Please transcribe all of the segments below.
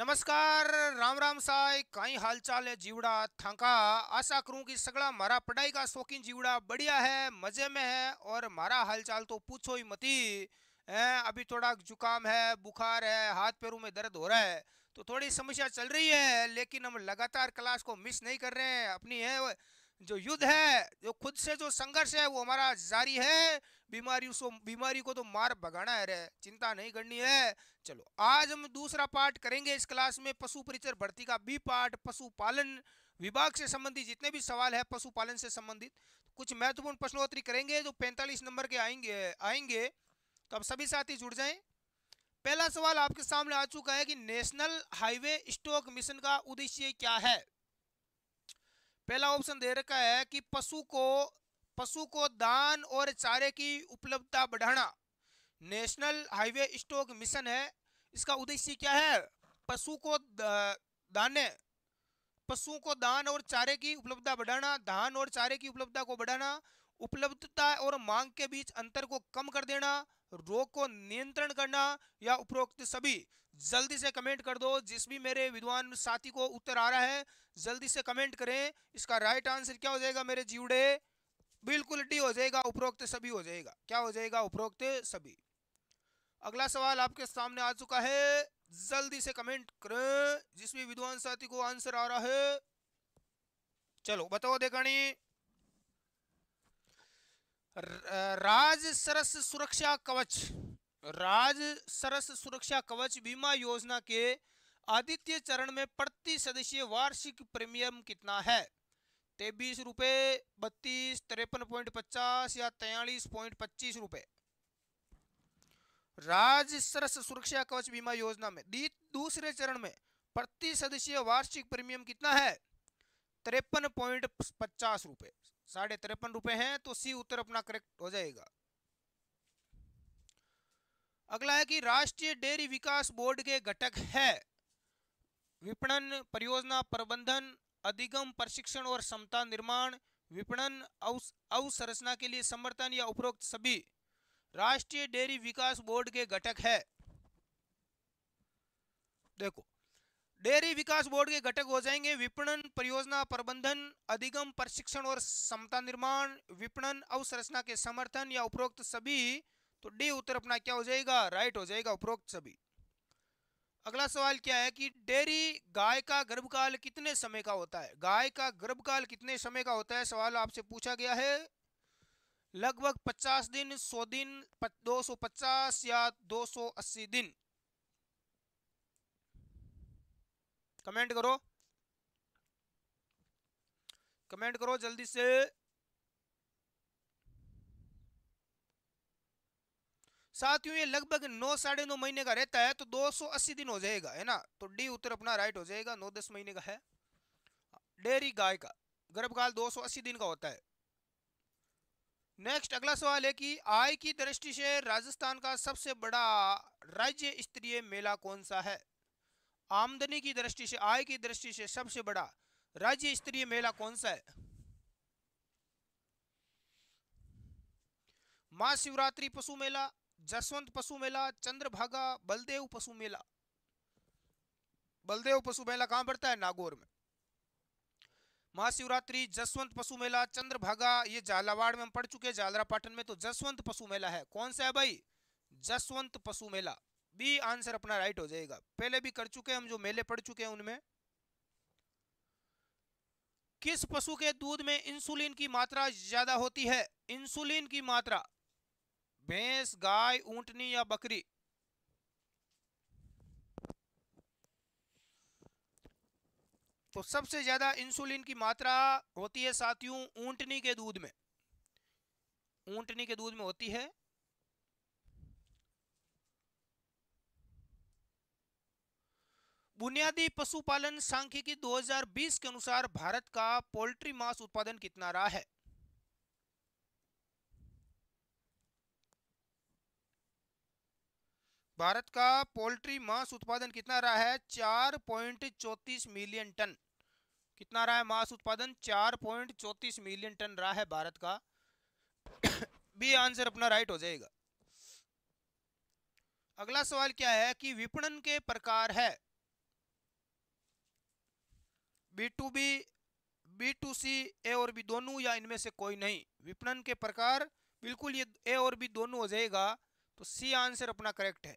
नमस्कार राम राम સાય हाल हालचाल है जीवड़ा थका आशा કરું कि सगड़ा मारा पढ़ाई का शौकीन जीवड़ा बढ़िया है मज़े में है और हाल हालचाल तो पूछो ही मती है अभी थोड़ा जुकाम है बुखार है हाथ पैरों में दर्द हो रहा है तो थोड़ी समस्या चल रही है लेकिन हम लगातार क्लास को मिस नहीं कर रहे हैं अपनी है जो युद्ध है जो खुद से जो संघर्ष है वो हमारा जारी है बीमारी उसको बीमारी को तो मार भगाना है रे चिंता नहीं करनी है चलो आज हम दूसरा पार्ट करेंगे इस क्लास में पशु परिचर भर्ती का बी पार्ट पशुपालन विभाग से संबंधित जितने भी सवाल है पशुपालन से संबंधित कुछ महत्वपूर्ण प्रश्नोत्तरी करेंगे जो पैंतालीस नंबर के आएंगे आएंगे तो अब सभी साथी जुड़ जाए पहला सवाल आपके सामने आ चुका है कि नेशनल हाईवे स्टॉक मिशन का उद्देश्य क्या है पहला ऑप्शन दे रखा है कि पशु को पशु को दान और चारे की उपलब्धता बढ़ाना नेशनल हाईवे स्टॉक मिशन है इसका उद्देश्य क्या है पशु को दाने पशुओं को दान और चारे की उपलब्धता बढ़ाना धान और चारे की उपलब्धता को बढ़ाना उपलब्धता और मांग के बीच अंतर को कम कर देना रोग को नियंत्रण करना या उपरोक्त सभी जल्दी से कमेंट कर दो जिस भी मेरे विद्वान साथी को उत्तर आ रहा है जल्दी से कमेंट करें इसका राइट आंसर क्या हो जाएगा मेरे जीवड़े बिल्कुल डी हो जाएगा उपरोक्त सभी हो जाएगा क्या हो जाएगा उपरोक्त सभी अगला सवाल आपके सामने आ चुका है जल्दी से कमेंट करें जिस भी विद्वान साथी को आंसर आ रहा है चलो बताओ नहीं राज सरस सुरक्षा कवच राज सरस सुरक्षा कवच बीमा योजना के आदित्य चरण में प्रति सदस्य वार्षिक प्रीमियम कितना है तेबीस रुपये बत्तीस तिरपन पॉइंट पचास या तेलीस पॉइंट पच्चीस रुपये राज सरस सुरक्षा कवच बीमा योजना में दूसरे चरण में प्रति सदस्य वार्षिक प्रीमियम कितना है तिरपन पॉइंट पचास रुपये साढ़े तिरपन रुपये हैं तो सी उत्तर अपना करेक्ट हो जाएगा अगला है कि राष्ट्रीय डेयरी विकास बोर्ड के घटक है विपणन परियोजना प्रबंधन अधिगम प्रशिक्षण और क्षमता निर्माण विपणन अवसंरचना के लिए समर्थन या उपरोक्त सभी राष्ट्रीय डेयरी विकास बोर्ड के घटक है देखो डेयरी विकास बोर्ड के घटक हो जाएंगे विपणन परियोजना प्रबंधन अधिगम प्रशिक्षण और समता निर्माण विपणन अवसंरचना के समर्थन या उपरोक्त सभी तो डी उत्तर अपना क्या हो जाएगा राइट हो जाएगा उपरोक्त सभी अगला सवाल क्या है कि डेयरी गाय का गर्भकाल कितने समय का होता है गाय का गर्भकाल कितने समय का होता है सवाल आपसे पूछा गया है लगभग 50 दिन 100 दिन 250 या 280 दिन कमेंट करो कमेंट करो जल्दी से साथियों ये लगभग नौ साढ़े नौ महीने का रहता है तो 280 दिन हो जाएगा है ना तो डी उत्तर अपना राइट हो जाएगा नौ दस महीने का है डेयरी गाय का गर्भकाल 280 दिन का होता है नेक्स्ट अगला सवाल है कि आय की दृष्टि से राजस्थान का सबसे बड़ा राज्य स्तरीय मेला कौन सा है आमदनी की दृष्टि से आय की दृष्टि से सबसे बड़ा राज्य स्तरीय मेला कौन सा है महाशिवरात्रि पशु मेला जसवंत पशु मेला चंद्रभागा बलदेव पशु मेला बलदेव पशु मेला कहां पड़ता है नागौर में महाशिवरात्रि जसवंत पशु मेला चंद्रभागा ये झालावाड़ में हम पढ़ चुके हैं झालरा में तो जसवंत पशु मेला है कौन सा है भाई जसवंत पशु मेला बी आंसर अपना राइट हो जाएगा पहले भी कर चुके हैं हम जो मेले पढ़ चुके हैं उनमें किस पशु के दूध में इंसुलिन की मात्रा ज्यादा होती है इंसुलिन की मात्रा भैंस गाय ऊंटनी या बकरी तो सबसे ज्यादा इंसुलिन की मात्रा होती है साथियों ऊंटनी के दूध में ऊंटनी के दूध में होती है बुनियादी पशुपालन सांख्यिकी 2020 के अनुसार भारत का पोल्ट्री मांस उत्पादन कितना रहा है भारत का पोल्ट्री मांस उत्पादन कितना रहा है चार पॉइंट चौतीस मिलियन टन कितना रहा है मांस उत्पादन चार पॉइंट चौतीस मिलियन टन रहा है भारत का बी आंसर अपना राइट हो जाएगा अगला सवाल क्या है कि विपणन के प्रकार है B to B B to C A और बी दोनों या इनमें से कोई नहीं विपणन के प्रकार बिल्कुल ये ए और बी दोनों हो जाएगा तो सी आंसर अपना करेक्ट है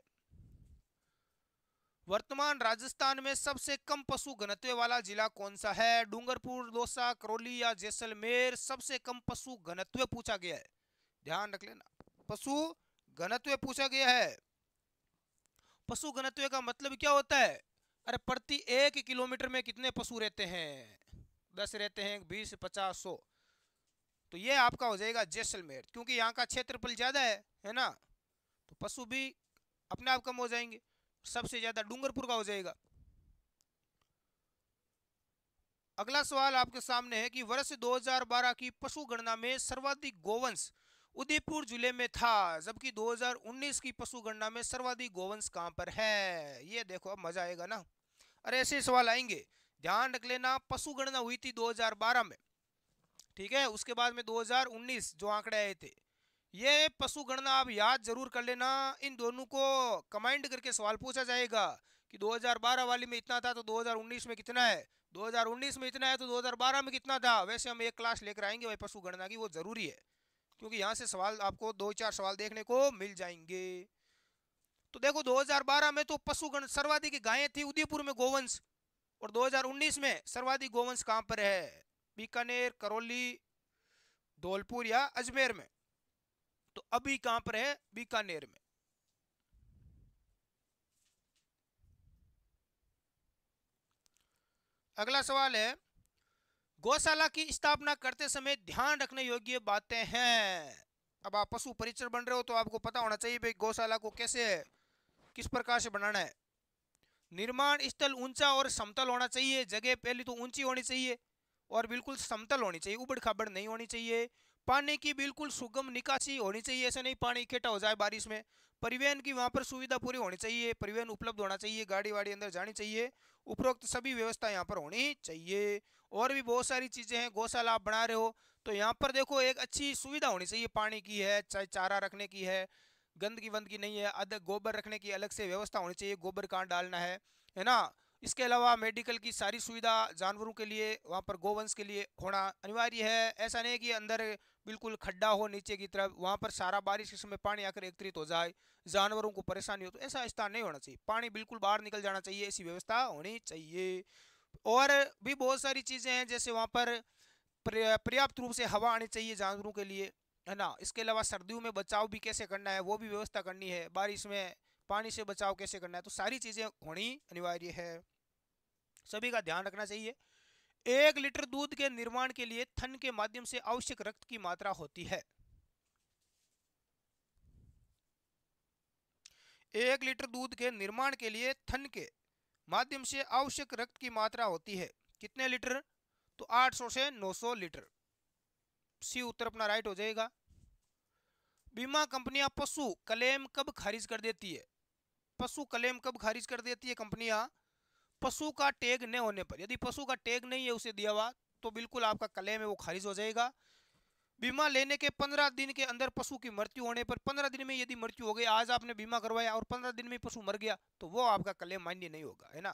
वर्तमान राजस्थान में सबसे कम पशु घनत्व वाला जिला कौन सा है डूंगरपुर दौसा करौली या जैसलमेर सबसे कम पशु घनत्व पूछा गया है ध्यान रख लेना पशु घनत्व पूछा गया है पशु घनत्व का मतलब क्या होता है अरे प्रति एक किलोमीटर में कितने पशु रहते हैं दस रहते हैं बीस पचास सौ तो ये आपका हो जाएगा जैसलमेर क्योंकि यहाँ का क्षेत्रफल ज़्यादा है है ना तो पशु भी अपने आप कम हो जाएंगे सबसे ज़्यादा डूंगरपुर का हो जाएगा अगला सवाल आपके सामने है कि वर्ष 2012 की पशु गणना में सर्वाधिक गोवंश उदयपुर जिले में था जबकि 2019 की पशु गणना में सर्वाधिक गोवंश कहां पर है ये देखो अब मजा आएगा ना अरे ऐसे सवाल आएंगे ध्यान रख लेना पशु गणना हुई थी 2012 में ठीक है उसके बाद में 2019 जो आंकड़े आए थे ये पशु गणना आप याद जरूर कर लेना इन दोनों को कमाइंड करके सवाल पूछा जाएगा कि 2012 वाली में इतना था तो 2019 में कितना है 2019 में इतना है तो 2012 में कितना था वैसे हम एक क्लास लेकर आएंगे भाई पशु गणना की वो जरूरी है क्योंकि यहाँ से सवाल आपको दो चार सवाल देखने को मिल जाएंगे तो देखो 2012 में तो पशुगण सर्वाधिक गायें थी उदयपुर में गोवंश और 2019 में सर्वाधिक गोवंश कहाँ पर है बीकानेर करौली धौलपुर या अजमेर में तो अभी कहां पर है बीकानेर में अगला सवाल है गौशाला की स्थापना करते समय ध्यान रखने योग्य बातें हैं अब आप पशु परिचर बन रहे हो तो आपको पता होना चाहिए भाई गौशाला को कैसे किस प्रकार से बनाना है निर्माण स्थल ऊंचा और समतल होना चाहिए जगह पहली तो ऊंची होनी चाहिए और बिल्कुल समतल होनी चाहिए उबड़ खाबड़ नहीं होनी चाहिए पानी की बिल्कुल सुगम निकासी होनी चाहिए ऐसा नहीं पानी इकट्ठा हो जाए बारिश में परिवहन की वहाँ पर सुविधा पूरी होनी चाहिए परिवहन उपलब्ध होना चाहिए गाड़ी वाड़ी अंदर जानी चाहिए उपरोक्त सभी व्यवस्था यहाँ पर होनी चाहिए और भी बहुत सारी चीज़ें हैं गौशाला आप बना रहे हो तो यहाँ पर देखो एक अच्छी सुविधा होनी चाहिए पानी की है चाहे चारा रखने की है गंदगी वंदगी नहीं है अदर गोबर रखने की अलग से व्यवस्था होनी चाहिए गोबर कहाँ डालना है है ना इसके अलावा मेडिकल की सारी सुविधा जानवरों के लिए वहाँ पर गोवंश के लिए होना अनिवार्य है ऐसा नहीं कि अंदर बिल्कुल खड्डा हो नीचे की तरफ वहाँ पर सारा बारिश के समय पानी आकर एकत्रित हो जाए जानवरों को परेशानी हो तो ऐसा स्थान नहीं होना चाहिए पानी बिल्कुल बाहर निकल जाना चाहिए ऐसी व्यवस्था होनी चाहिए और भी बहुत सारी चीज़ें हैं जैसे वहाँ पर पर्याप्त रूप से हवा आनी चाहिए जानवरों के लिए है ना इसके अलावा सर्दियों में बचाव भी कैसे करना है वो भी व्यवस्था करनी है बारिश में पानी से बचाव कैसे करना है तो सारी चीज़ें होनी अनिवार्य है सभी का ध्यान रखना चाहिए एक लीटर दूध के निर्माण के लिए थन के माध्यम से आवश्यक रक्त की मात्रा होती है एक लीटर दूध के निर्माण के लिए थन के माध्यम से आवश्यक रक्त की मात्रा होती है कितने लीटर तो 800 से 900 लीटर सी उत्तर अपना राइट हो जाएगा बीमा कंपनियां पशु क्लेम कब खारिज कर देती है पशु क्लेम कब खारिज कर देती है कंपनियां पशु का टैग न होने पर यदि पशु का टैग नहीं है उसे दिया हुआ तो बिल्कुल आपका क्लेम है वो खारिज हो जाएगा बीमा लेने के पंद्रह दिन के अंदर पशु की मृत्यु होने पर पंद्रह दिन में यदि मृत्यु हो गई आज आपने बीमा करवाया और पंद्रह दिन में पशु मर गया तो वो आपका क्लेम मान्य नहीं होगा है ना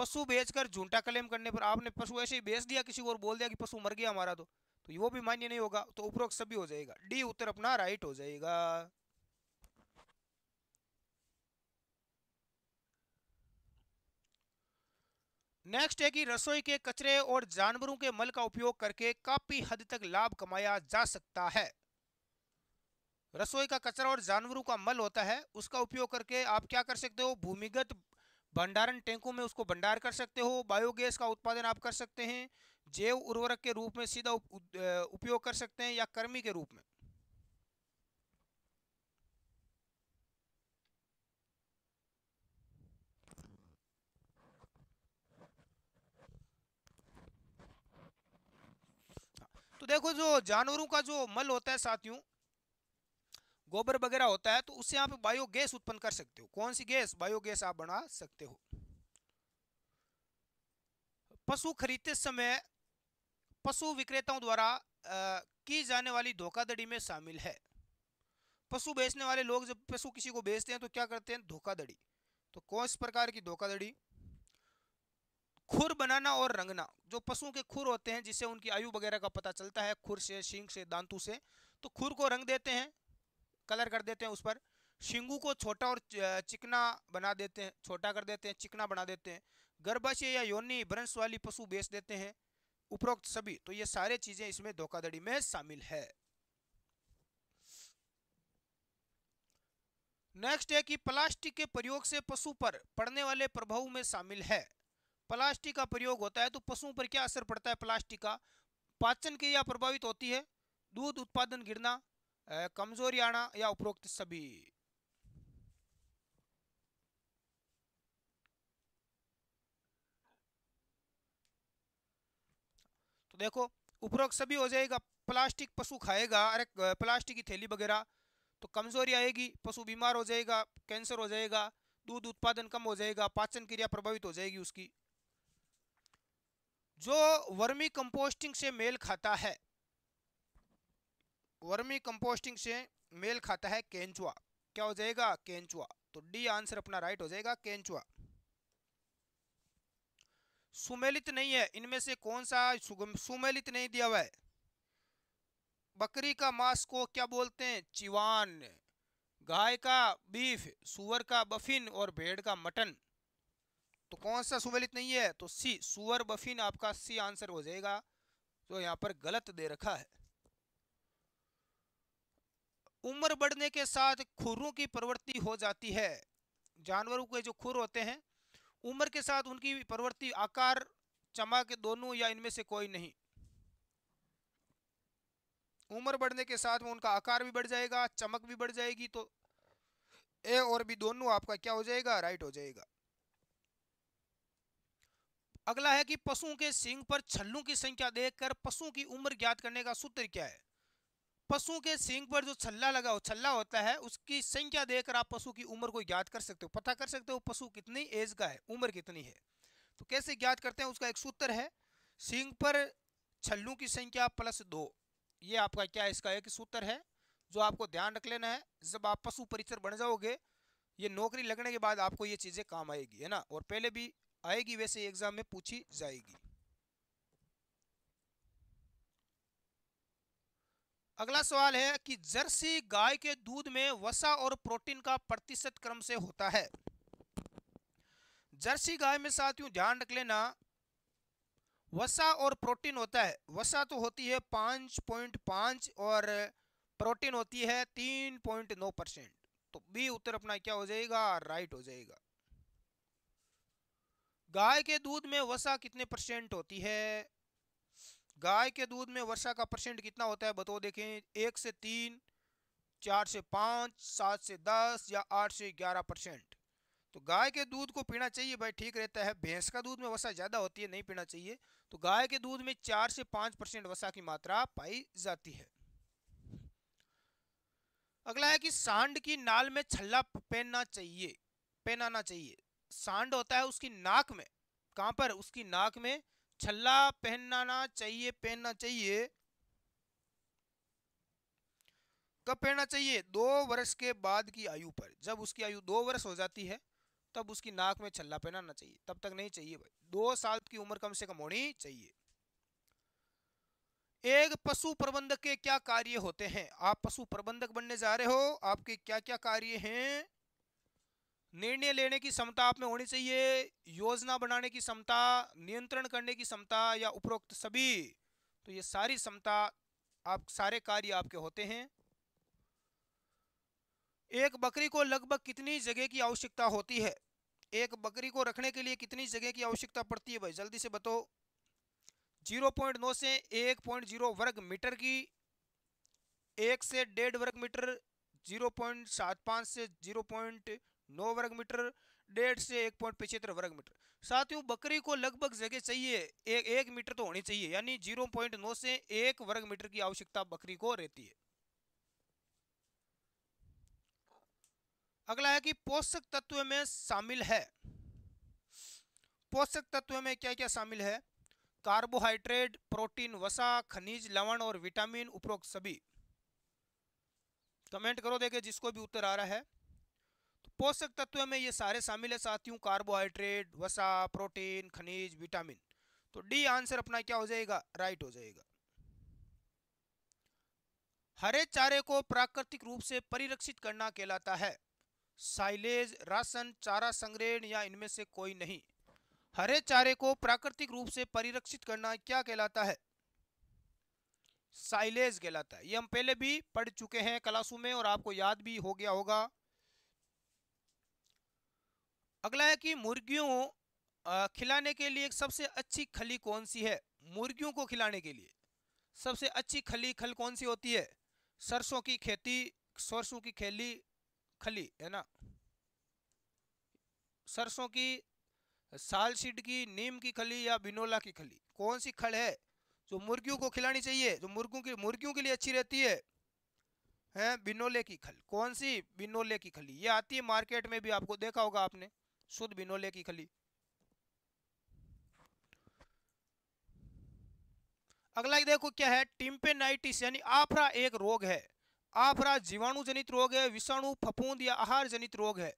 पशु बेचकर झूठा क्लेम करने पर आपने पशु ऐसे ही बेच दिया किसी को और बोल दिया कि पशु मर गया हमारा तो, तो वो भी मान्य नहीं होगा तो उपरोक्त सभी हो जाएगा डी उत्तर अपना राइट हो जाएगा नेक्स्ट है कि रसोई के कचरे और जानवरों के मल का उपयोग करके काफी हद तक लाभ कमाया जा सकता है रसोई का कचरा और जानवरों का मल होता है उसका उपयोग करके आप क्या कर सकते हो भूमिगत भंडारण टैंकों में उसको भंडार कर सकते हो बायोगैस का उत्पादन आप कर सकते हैं जैव उर्वरक के रूप में सीधा उपयोग कर सकते हैं या कर्मी के रूप में देखो जो जानवरों का जो मल होता है साथियों गोबर वगैरह होता है तो उससे आप बायोगैस उत्पन्न कर सकते हो कौन सी गैस बायोगैस आप बना सकते हो पशु खरीदते समय पशु विक्रेताओं द्वारा की जाने वाली धोखाधड़ी में शामिल है पशु बेचने वाले लोग जब पशु किसी को बेचते हैं तो क्या करते हैं धोखाधड़ी तो कौन इस प्रकार की धोखाधड़ी खुर बनाना और रंगना जो पशुओं के खुर होते हैं जिससे उनकी आयु वगैरह का पता चलता है खुर से शिंग से दांतु से तो खुर को रंग देते हैं कलर कर देते हैं उस पर शिंगू को छोटा और चिकना बना देते हैं छोटा कर देते हैं चिकना बना देते हैं गर्भाशय या योनि ब्रंश वाली पशु बेच देते हैं उपरोक्त सभी तो ये सारे चीजें इसमें धोखाधड़ी में शामिल है नेक्स्ट है कि प्लास्टिक के प्रयोग से पशु पर पड़ने वाले प्रभाव में शामिल है प्लास्टिक का प्रयोग होता है तो पशुओं पर क्या असर पड़ता है प्लास्टिक का पाचन क्रिया प्रभावित होती है दूध उत्पादन गिरना कमजोरी आना या उपरोक्त सभी तो देखो उपरोक्त सभी हो जाएगा प्लास्टिक पशु खाएगा अरे प्लास्टिक की थैली वगैरह तो कमजोरी आएगी पशु बीमार हो जाएगा कैंसर हो जाएगा दूध उत्पादन कम हो जाएगा पाचन क्रिया प्रभावित हो जाएगी उसकी जो वर्मी कंपोस्टिंग से मेल खाता है वर्मी कंपोस्टिंग से मेल खाता है केंचुआ क्या हो जाएगा केंचुआ तो डी आंसर अपना राइट हो जाएगा केंचुआ सुमेलित नहीं है इनमें से कौन सा सुमेलित नहीं दिया हुआ है बकरी का मांस को क्या बोलते हैं चिवान गाय का बीफ सुअर का बफिन और भेड़ का मटन तो कौन सा सुमेलित नहीं है तो सी सुअर बफिन आपका सी आंसर हो जाएगा तो यहाँ पर गलत दे रखा है उम्र बढ़ने के साथ खुरों की प्रवृत्ति हो जाती है जानवरों के जो खुर होते हैं उम्र के साथ उनकी प्रवृत्ति आकार चमक दोनों या इनमें से कोई नहीं उम्र बढ़ने के साथ में उनका आकार भी बढ़ जाएगा चमक भी बढ़ जाएगी तो ए और बी दोनों आपका क्या हो जाएगा राइट हो जाएगा अगला है कि पशुओं के सिंग पर छल्लों की संख्या देखकर पशुओं की उम्र ज्ञात करने का सूत्र क्या है पशुओं के सिंग पर जो छल्ला लगा हो छल्ला होता है उसकी संख्या देखकर आप पशु की उम्र को ज्ञात कर सकते हो पता कर सकते हो पशु कितनी एज का है उम्र कितनी है तो कैसे ज्ञात करते हैं उसका एक सूत्र है सिंग पर छल्लों की संख्या प्लस दो ये आपका क्या है इसका एक सूत्र है जो आपको ध्यान रख लेना है जब आप पशु परिचर बन जाओगे ये नौकरी लगने के बाद आपको ये चीज़ें काम आएगी है ना और पहले भी आएगी वैसे एग्जाम में पूछी जाएगी अगला सवाल है कि जर्सी गाय के दूध में वसा और प्रोटीन का प्रतिशत क्रम से होता है जर्सी गाय में साथियों ध्यान रख लेना वसा और प्रोटीन होता है वसा तो होती है पांच पॉइंट पांच और प्रोटीन होती है तीन पॉइंट नौ परसेंट तो बी उत्तर अपना क्या हो जाएगा राइट हो जाएगा गाय के दूध में वसा कितने परसेंट होती है गाय के दूध में वर्षा का परसेंट कितना होता है बताओ देखें एक से तीन चार से पाँच सात से दस या आठ से ग्यारह परसेंट तो गाय के दूध को पीना चाहिए भाई ठीक रहता है भैंस का दूध में वसा ज़्यादा होती है नहीं पीना चाहिए तो गाय के दूध में चार से पाँच परसेंट वसा की मात्रा पाई जाती है अगला है कि सांड की नाल में छल्ला पहनना चाहिए पहनाना चाहिए सांड होता है उसकी नाक में कहां पर उसकी नाक में छल्ला पहनना चाहिए पहनना चाहिए कब पहनना चाहिए दो वर्ष के बाद की आयु पर जब उसकी आयु दो वर्ष हो जाती है तब उसकी नाक में छल्ला पहनाना चाहिए तब तक नहीं चाहिए भाई दो साल की उम्र कम से कम होनी चाहिए एक पशु प्रबंधक के क्या कार्य होते हैं आप पशु प्रबंधक बनने जा रहे हो आपके क्या क्या कार्य हैं निर्णय लेने की क्षमता आप में होनी चाहिए योजना बनाने की क्षमता नियंत्रण करने की क्षमता या उपरोक्त सभी तो ये सारी क्षमता आप सारे कार्य आपके होते हैं एक बकरी को लगभग कितनी जगह की आवश्यकता होती है एक बकरी को रखने के लिए कितनी जगह की आवश्यकता पड़ती है भाई जल्दी से बताओ जीरो पॉइंट नौ से एक पॉइंट जीरो वर्ग मीटर की एक से डेढ़ वर्ग मीटर जीरो पॉइंट सात पाँच से जीरो पॉइंट नौ वर्ग मीटर डेढ़ से एक पॉइंट पिछहत्तर वर्ग मीटर साथियों बकरी को लगभग जगह चाहिए एक एक मीटर तो होनी चाहिए यानी जीरो पॉइंट नौ से एक वर्ग मीटर की आवश्यकता बकरी को रहती है अगला है कि पोषक तत्व में शामिल है पोषक तत्व में क्या क्या शामिल है कार्बोहाइड्रेट प्रोटीन वसा खनिज लवण और विटामिन उपरोक्त सभी कमेंट करो देखे जिसको भी उत्तर आ रहा है पोषक तत्व में ये सारे शामिल है साथियों कार्बोहाइड्रेट वसा प्रोटीन खनिज विटामिन तो डी आंसर अपना क्या हो जाएगा राइट हो जाएगा हरे चारे को प्राकृतिक रूप से परिरक्षित करना कहलाता है साइलेज राशन चारा संग्रहण या इनमें से कोई नहीं हरे चारे को प्राकृतिक रूप से परिरक्षित करना क्या कहलाता है साइलेज कहलाता है ये हम पहले भी पढ़ चुके हैं क्लासों में और आपको याद भी हो गया होगा अगला है कि मुर्गियों खिलाने के लिए सबसे अच्छी खली कौन सी है मुर्गियों को खिलाने के लिए सबसे अच्छी खली खल कौन सी होती है सरसों की खेती सरसों की खेली खली है ना सरसों की साल सीड की नीम की खली या बिनोला की खली कौन सी खल है जो मुर्गियों को खिलानी चाहिए जो मुर्गियों की मुर्गियों के लिए अच्छी रहती है हैं बिनोले की खल कौन सी बिनोले की खली ये आती है मार्केट में भी आपको देखा होगा आपने शुद्ध बिनोले की खली अगला देखो क्या है टिम्पेनाइटिस यानी आफरा एक रोग है आफरा जीवाणु जनित रोग है विषाणु फफूंद या आहार जनित रोग है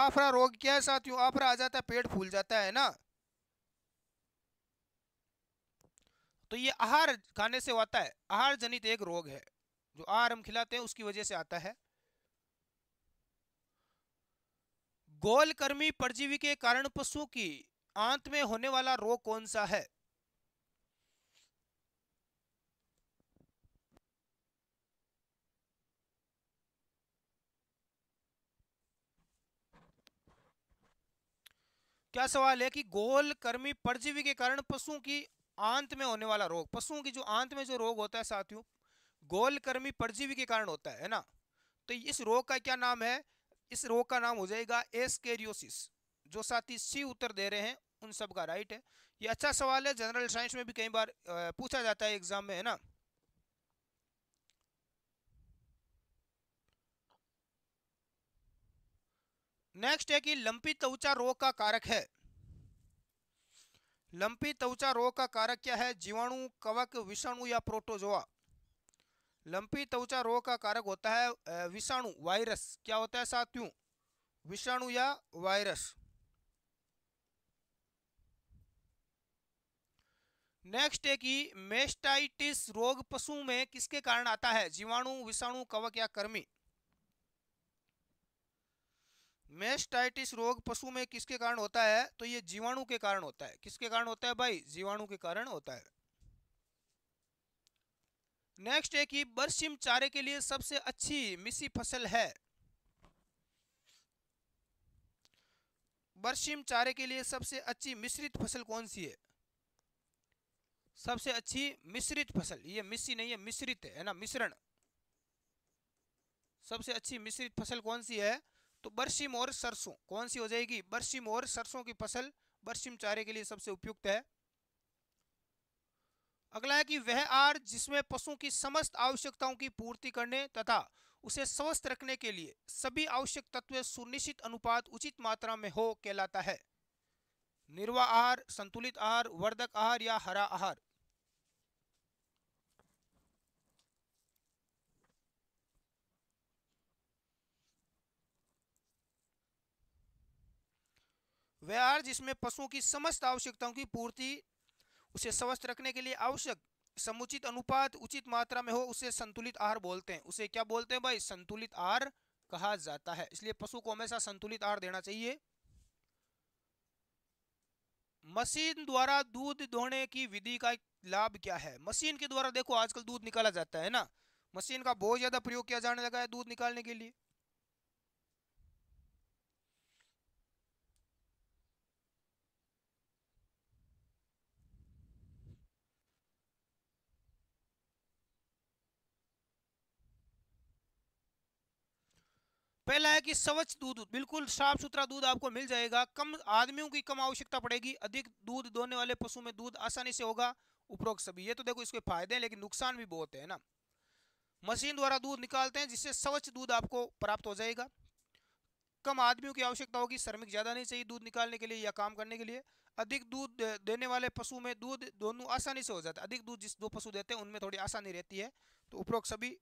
आफरा रोग क्या है साथियों आफरा आ जाता है पेट फूल जाता है ना तो ये आहार खाने से होता है आहार जनित एक रोग है जो आहार हम खिलाते हैं उसकी वजह से आता है गोलकर्मी परजीवी के कारण पशु की आंत में होने वाला रोग कौन सा है क्या सवाल है कि गोलकर्मी परजीवी के कारण पशुओं की आंत में होने वाला रोग पशुओं की जो आंत में जो रोग होता है साथियों गोलकर्मी परजीवी के कारण होता है ना तो इस रोग का क्या नाम है इस रोग का नाम हो जाएगा एस्केरियोसिस जो साथी सी उत्तर दे रहे हैं उन सब का राइट है ये अच्छा सवाल है जनरल साइंस में भी कई बार पूछा जाता है एग्जाम में है ना नेक्स्ट है कि लंपी त्वचा रोग का कारक है लंपी त्वचा रोग का कारक क्या है जीवाणु कवक विषाणु या प्रोटोजोआ लंपी त्वचा रोग का कारक होता है विषाणु वायरस क्या होता है साथियों विषाणु या वायरस नेक्स्ट है कि मेस्टाइटिस रोग पशु में किसके कारण आता है जीवाणु विषाणु कवक या कर्मी मेस्टाइटिस रोग पशु में किसके कारण होता है तो ये जीवाणु के कारण होता है किसके कारण होता है भाई जीवाणु के कारण होता है नेक्स्ट है कि बरसिम चारे के लिए सबसे अच्छी मिसी फसल है बरसिम चारे के लिए सबसे अच्छी मिश्रित फसल कौन सी है सबसे अच्छी मिश्रित फसल ये मिसी नहीं है मिश्रित है ना मिश्रण सबसे अच्छी मिश्रित फसल कौन सी है तो बरसिम और सरसों कौन सी हो जाएगी बरसिम और सरसों की फसल बरसिम चारे के लिए सबसे उपयुक्त है अगला है कि वह आर जिसमें पशु की समस्त आवश्यकताओं की पूर्ति करने तथा उसे स्वस्थ रखने के लिए सभी आवश्यक तत्व सुनिश्चित अनुपात उचित मात्रा में हो कहलाता है निर्वा आहार संतुलित आहार वर्धक आहार या हरा आहार वह आहार जिसमें पशुओं की समस्त आवश्यकताओं की पूर्ति उसे स्वस्थ रखने के लिए आवश्यक समुचित अनुपात उचित मात्रा में हो उसे संतुलित आहार बोलते हैं उसे क्या बोलते हैं भाई संतुलित आहार कहा जाता है इसलिए पशु को हमेशा संतुलित आहार देना चाहिए मशीन द्वारा दूध दोहने की विधि का लाभ क्या है मशीन के द्वारा देखो आजकल दूध निकाला जाता है ना मशीन का बहुत ज़्यादा प्रयोग किया जाने लगा है दूध निकालने के लिए पहला है कि स्वच्छ दूध बिल्कुल साफ सुथरा दूध आपको मिल जाएगा कम आदमियों की कम आवश्यकता पड़ेगी अधिक दूध दोने वाले पशु में दूध आसानी से होगा उपरोक्त सभी ये तो देखो इसके फायदे हैं लेकिन नुकसान भी बहुत है ना मशीन द्वारा दूध निकालते हैं जिससे स्वच्छ दूध आपको प्राप्त हो जाएगा कम आदमियों की आवश्यकता होगी श्रमिक ज़्यादा नहीं चाहिए दूध निकालने के लिए या काम करने के लिए अधिक दूध देने वाले पशु में दूध दोनों आसानी से हो जाता है अधिक दूध जिस दो पशु देते हैं उनमें थोड़ी आसानी रहती है तो उपरोक्त सभी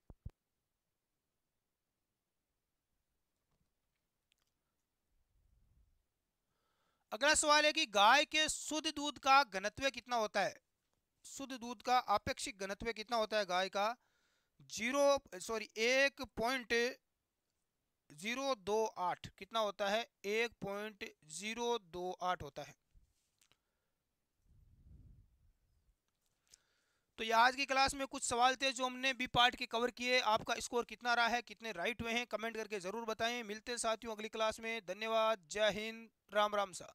अगला सवाल है कि गाय के शुद्ध दूध का घनत्व कितना होता है शुद्ध दूध का अपेक्षित घनत्व कितना होता है गाय का जीरो सॉरी एक पॉइंट जीरो दो आठ कितना होता है एक पॉइंट जीरो दो आठ होता है तो ये आज की क्लास में कुछ सवाल थे जो हमने बी पार्ट के कवर किए आपका स्कोर कितना रहा है कितने राइट हुए हैं कमेंट करके ज़रूर बताएं मिलते हैं साथियों अगली क्लास में धन्यवाद जय हिंद राम राम सा